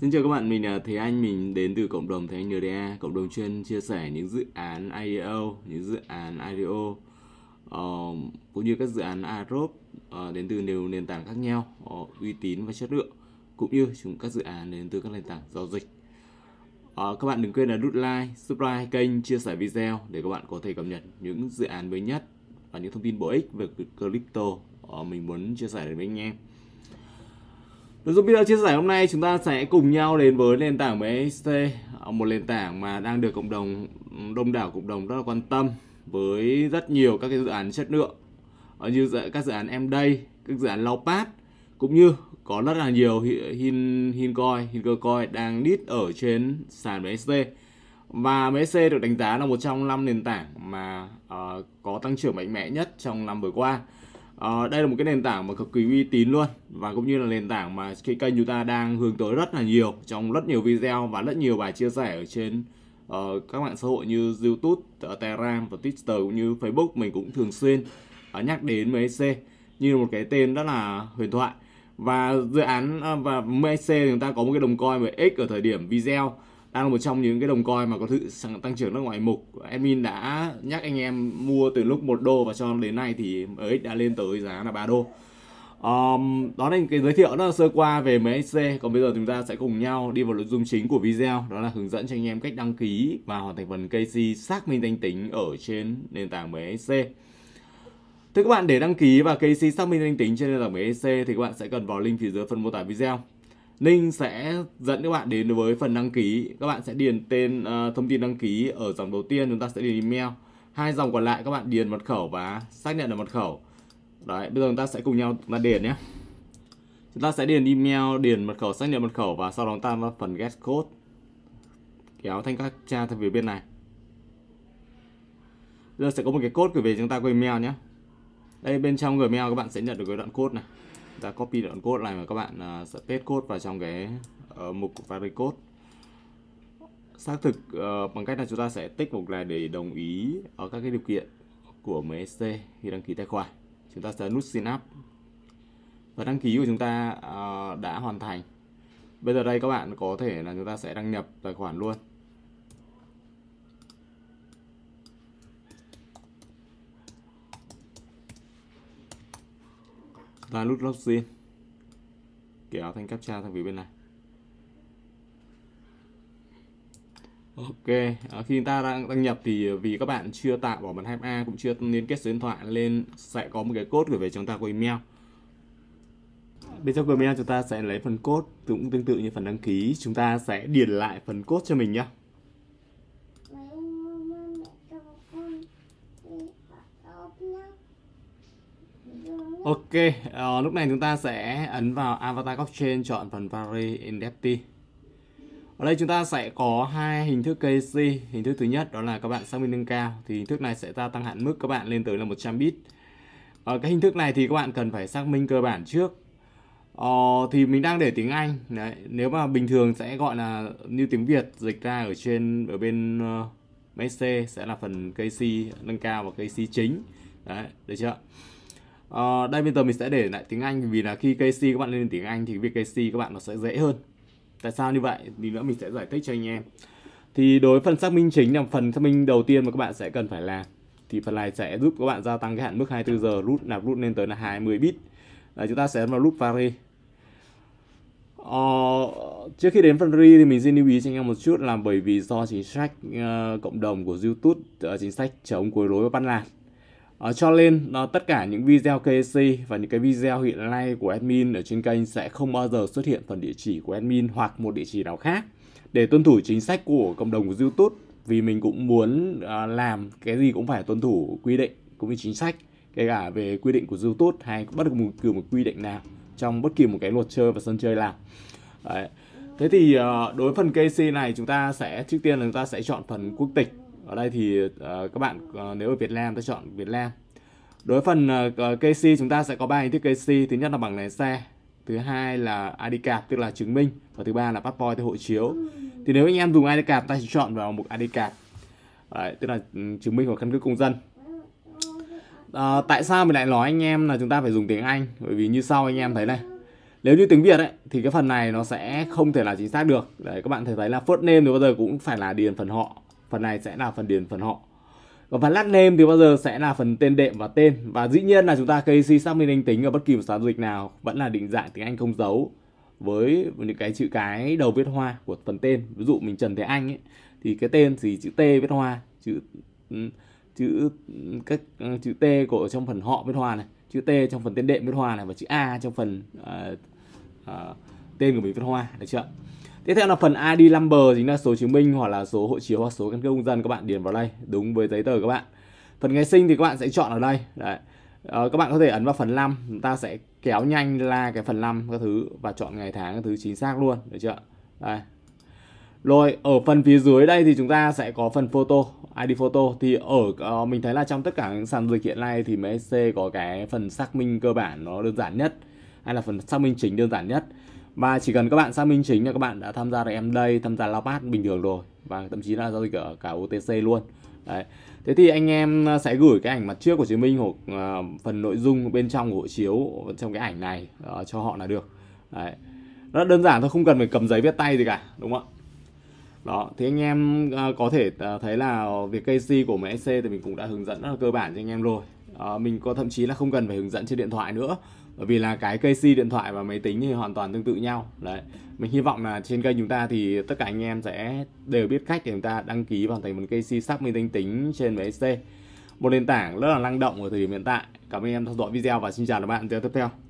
Xin chào các bạn, mình là Thế Anh, mình đến từ cộng đồng Thế Anh NDA, cộng đồng chuyên chia sẻ những dự án IEO những dự án IDO uh, cũng như các dự án AROP uh, ờ, đến từ nhiều nền tảng khác nhau, uh, uy tín và chất lượng cũng như chúng các dự án đến từ các nền tảng giao dịch. Uh, các bạn đừng quên là nút like, subscribe kênh, chia sẻ video để các bạn có thể cập nhật những dự án mới nhất và những thông tin bổ ích về crypto uh, mình muốn chia sẻ đến với anh em. Nội dung video chia sẻ hôm nay chúng ta sẽ cùng nhau đến với nền tảng BST, một nền tảng mà đang được cộng đồng đông đảo cộng đồng rất là quan tâm với rất nhiều các cái dự án chất lượng ờ, như các dự án em đây, các dự án Lopat, cũng như có rất là nhiều hin hin coin, hin cơ coin đang list ở trên sàn BST và BSC được đánh giá là một trong năm nền tảng mà uh, có tăng trưởng mạnh mẽ nhất trong năm vừa qua. À, đây là một cái nền tảng mà cực kỳ uy tín luôn và cũng như là nền tảng mà cái kênh chúng ta đang hướng tới rất là nhiều trong rất nhiều video và rất nhiều bài chia sẻ ở trên uh, các mạng xã hội như YouTube, ờ, Telegram và Twitter cũng như Facebook mình cũng thường xuyên uh, nhắc đến MEC như một cái tên rất là huyền thoại và dự án uh, và MEC chúng ta có một cái đồng coi với X ở thời điểm video đang là một trong những cái đồng coin mà có sự tăng trưởng rất ngoài mục admin đã nhắc anh em mua từ lúc một đô và cho đến nay thì MX đã lên tới giá là 3 đô um, đó là cái giới thiệu nó sơ qua về msc. còn bây giờ chúng ta sẽ cùng nhau đi vào nội dung chính của video đó là hướng dẫn cho anh em cách đăng ký và hoàn thành phần KC xác minh danh tính ở trên nền tảng msc. Thưa các bạn, để đăng ký và KC xác minh danh tính trên nền tảng msc thì các bạn sẽ cần vào link phía dưới phần mô tả video. Ninh sẽ dẫn các bạn đến với phần đăng ký. Các bạn sẽ điền tên uh, thông tin đăng ký ở dòng đầu tiên chúng ta sẽ điền email. Hai dòng còn lại các bạn điền mật khẩu và xác nhận là mật khẩu. Đấy, bây giờ chúng ta sẽ cùng nhau chúng ta điền nhé. Chúng ta sẽ điền email, điền mật khẩu, xác nhận mật khẩu và sau đó chúng ta vào phần get code. Kéo thanh các tra theo phía bên này. Bây giờ sẽ có một cái code gửi về chúng ta qua email nhé. Đây bên trong gửi mail các bạn sẽ nhận được cái đoạn code này ta dạ, copy đoạn code này và các bạn uh, sẽ paste code vào trong cái uh, mục vary code xác thực uh, bằng cách là chúng ta sẽ tích mục này để đồng ý ở các cái điều kiện của MSC khi đăng ký tài khoản chúng ta sẽ nút sign up và đăng ký của chúng ta uh, đã hoàn thành bây giờ đây các bạn có thể là chúng ta sẽ đăng nhập tài khoản luôn ta nút login kéo thanh captcha sang phía bên này Ok, à, khi ta đang đăng nhập thì à, vì các bạn chưa tạo bảo mật 2 a cũng chưa liên kết số điện thoại nên sẽ có một cái code gửi về chúng ta qua email. Bên trong email chúng ta sẽ lấy phần code cũng tương tự như phần đăng ký, chúng ta sẽ điền lại phần code cho mình nhé. Ok, uh, lúc này chúng ta sẽ ấn vào Avatar góc chọn phần Vary Indepty. Ở đây chúng ta sẽ có hai hình thức KC. Hình thức thứ nhất đó là các bạn xác minh nâng cao thì hình thức này sẽ gia tăng hạn mức các bạn lên tới là 100 bit. Ở cái hình thức này thì các bạn cần phải xác minh cơ bản trước. Ờ, thì mình đang để tiếng Anh. Đấy, nếu mà bình thường sẽ gọi là như tiếng Việt dịch ra ở trên ở bên uh, máy C sẽ là phần KC nâng cao và KC chính. Đấy, được chưa? Ờ, đây bây giờ mình sẽ để lại tiếng Anh vì là khi KC các bạn lên tiếng Anh thì việc KC các bạn nó sẽ dễ hơn. Tại sao như vậy? Thì nữa mình sẽ giải thích cho anh em. Thì đối với phần xác minh chính là phần xác minh đầu tiên mà các bạn sẽ cần phải làm. Thì phần này sẽ giúp các bạn gia tăng cái hạn mức 24 giờ rút nạp rút lên tới là 20 bit. là chúng ta sẽ vào rút vary. Uh, ờ, trước khi đến phần re thì mình xin lưu ý cho anh em một chút là bởi vì do chính sách uh, cộng đồng của YouTube uh, chính sách chống quấy rối và bắt nạt À, cho nên à, ờ, tất cả những video KC và những cái video hiện nay của admin ở trên kênh sẽ không bao giờ xuất hiện phần địa chỉ của admin hoặc một địa chỉ nào khác để tuân thủ chính sách của cộng đồng của YouTube vì mình cũng muốn à, làm cái gì cũng phải tuân thủ quy định cũng như chính sách kể cả về quy định của YouTube hay bất cứ một, một quy định nào trong bất kỳ một cái luật chơi và sân chơi nào. Đấy. Thế thì đối với phần KC này chúng ta sẽ trước tiên là chúng ta sẽ chọn phần quốc tịch ở đây thì uh, các bạn uh, nếu ở Việt Nam ta chọn Việt Nam đối phần uh, ờ, KC chúng ta sẽ có ba hình thức KC thứ nhất là bằng lái xe thứ hai là ID card tức là chứng minh và thứ ba là passport theo hộ chiếu ừ. thì nếu anh em dùng ID card ta chỉ chọn vào mục ID card Đấy, tức là ừ, chứng minh hoặc căn cước công dân à, tại sao mình lại nói anh em là chúng ta phải dùng tiếng Anh bởi vì như sau anh em thấy này nếu như tiếng Việt ấy, thì cái phần này nó sẽ không thể là chính xác được đấy các bạn thấy thấy là first name thì bao giờ cũng phải là điền phần họ phần này sẽ là phần điền phần họ và phần last name thì bao giờ sẽ là phần tên đệm và tên và dĩ nhiên là chúng ta KC xác minh danh tính ở bất kỳ một sản dịch nào vẫn là định dạng tiếng Anh không dấu với những cái chữ cái đầu viết hoa của phần tên ví dụ mình Trần Thế Anh ấy, thì cái tên thì chữ T viết hoa chữ chữ các chữ T của trong phần họ viết hoa này chữ T trong phần tên đệm viết hoa này và chữ A trong phần uh, uh, tên của mình viết hoa được chưa tiếp theo là phần ID number chính là số chứng minh hoặc là số hộ chiếu hoặc số căn cước công dân các bạn điền vào đây đúng với giấy tờ các bạn phần ngày sinh thì các bạn sẽ chọn ở đây đấy Ờ, các bạn có thể ấn vào phần 5 chúng ta sẽ kéo nhanh là cái phần 5 các thứ và chọn ngày tháng các thứ chính xác luôn được chưa đây rồi ở phần phía dưới đây thì chúng ta sẽ có phần photo ID photo thì ở uh, mình thấy là trong tất cả những sàn dịch hiện nay thì MSC có cái phần xác minh cơ bản nó đơn giản nhất hay là phần xác minh chính đơn giản nhất và chỉ cần các bạn xác minh chính là các bạn đã tham gia được em đây tham gia lao bát bình thường rồi và thậm chí là giao dịch ở cả otc luôn đấy thế thì anh em sẽ gửi cái ảnh mặt trước của chứng minh hoặc à, phần nội dung bên trong của hộ chiếu trong cái ảnh này uh, cho họ là được đấy rất đơn giản thôi không cần phải cầm giấy viết tay gì cả đúng không ạ đó thì anh em uh, có thể à, thấy là việc KC của MSC thì mình cũng đã hướng dẫn rất là cơ bản cho anh em rồi à, mình có thậm chí là không cần phải hướng dẫn trên điện thoại nữa bởi vì là cái cây si điện thoại và máy tính thì hoàn toàn tương tự nhau đấy mình hy vọng là trên kênh chúng ta thì tất cả anh em sẽ đều biết cách để chúng ta đăng ký vào thành một cây si xác minh danh tính trên MSC một nền tảng rất là năng động ở thời điểm hiện tại cảm ơn em theo dõi video và xin chào các bạn video tiếp theo